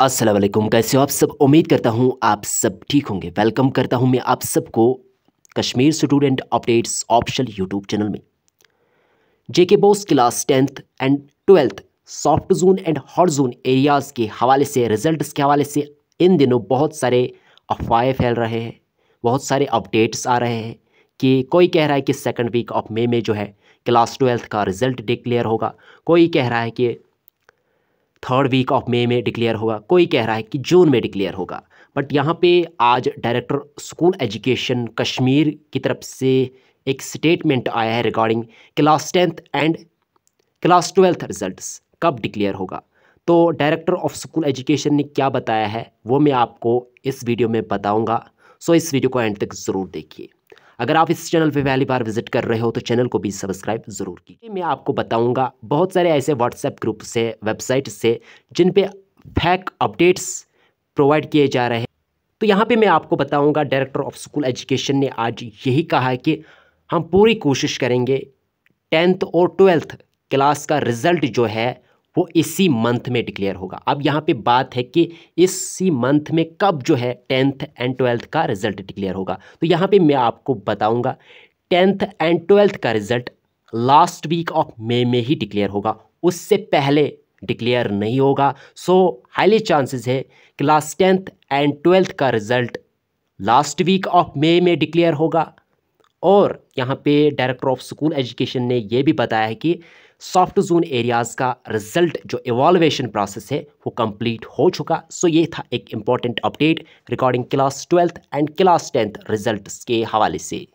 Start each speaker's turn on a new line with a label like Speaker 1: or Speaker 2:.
Speaker 1: असलम कैसे हो आप सब उम्मीद करता हूँ आप सब ठीक होंगे वेलकम करता हूँ मैं आप सबको Kashmir student updates option YouTube channel में JK BOSE class tenth and twelfth soft zone and hot zone areas के हवाले से रिजल्ट्स के हवाले से इन दिनों बहुत सारे अफवाहें फैल रहे हैं बहुत सारे अपडेट्स आ रहे हैं कि कोई कह रहा है कि सेकेंड वीक ऑफ मे में जो है क्लास ट्वेल्थ का रिजल्ट डिक्लेयर होगा कोई कह रहा है कि थर्ड वीक ऑफ मे में डिक्लेयर होगा कोई कह रहा है कि जून में डिक्लेयर होगा बट यहाँ पे आज डायरेक्टर स्कूल एजुकेशन कश्मीर की तरफ से एक स्टेटमेंट आया है regarding class tenth and class twelfth results कब डिक्लेयर होगा तो डायरेक्टर ऑफ स्कूल एजुकेशन ने क्या बताया है वो मैं आपको इस वीडियो में बताऊँगा सो इस वीडियो को एंड तक ज़रूर देखिए अगर आप इस चैनल पर पहली बार विजिट कर रहे हो तो चैनल को भी सब्सक्राइब ज़रूर कीजिए मैं आपको बताऊँगा बहुत सारे ऐसे व्हाट्सएप ग्रुप से वेबसाइट से जिन पे फैक अपडेट्स प्रोवाइड किए जा रहे हैं तो यहाँ पे मैं आपको बताऊँगा डायरेक्टर ऑफ स्कूल एजुकेशन ने आज यही कहा कि हम पूरी कोशिश करेंगे टेंथ और ट्वेल्थ क्लास का रिज़ल्ट जो है वो इसी मंथ में डिक्लेयर होगा अब यहाँ पे बात है कि इसी मंथ में कब जो है टेंथ एंड ट्वेल्थ का रिजल्ट डिक्लेयर होगा तो यहाँ पे मैं आपको बताऊँगा टेंथ एंड ट्वेल्थ का result last week of May में ही डिक्लेयर होगा उससे पहले डिक्लेयर नहीं होगा सो हाईली चांसेस है क्लास टेंथ एंड ट्वेल्थ का result last week of May में डिक्लेयर होगा और यहाँ पे डायरेक्टर ऑफ स्कूल एजुकेशन ने यह भी बताया है कि सॉफ्ट जोन एरियाज़ का रिजल्ट जो एवॉल्वेशन प्रोसेस है वो कंप्लीट हो चुका सो ये था एक important update regarding class twelfth and class tenth result के हवाले से